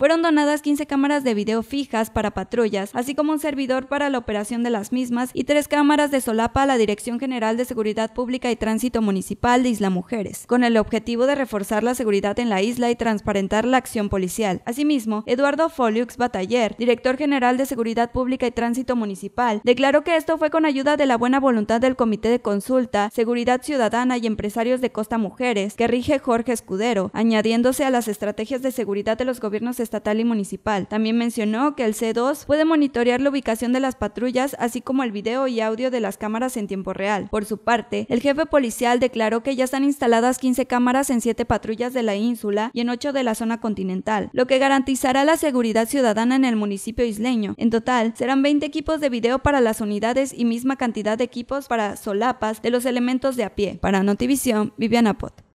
Fueron donadas 15 cámaras de video fijas para patrullas, así como un servidor para la operación de las mismas y tres cámaras de solapa a la Dirección General de Seguridad Pública y Tránsito Municipal de Isla Mujeres, con el objetivo de reforzar la seguridad en la isla y transparentar la acción policial. Asimismo, Eduardo Foliux Bataller, director general de Seguridad Pública y Tránsito Municipal, declaró que esto fue con ayuda de la buena voluntad del Comité de Consulta, Seguridad Ciudadana y Empresarios de Costa Mujeres, que rige Jorge Escudero, añadiéndose a las estrategias de seguridad de los gobiernos estatal y municipal. También mencionó que el C2 puede monitorear la ubicación de las patrullas, así como el video y audio de las cámaras en tiempo real. Por su parte, el jefe policial declaró que ya están instaladas 15 cámaras en 7 patrullas de la ínsula y en 8 de la zona continental, lo que garantizará la seguridad ciudadana en el municipio isleño. En total, serán 20 equipos de video para las unidades y misma cantidad de equipos para solapas de los elementos de a pie. Para Notivisión, Viviana Pot.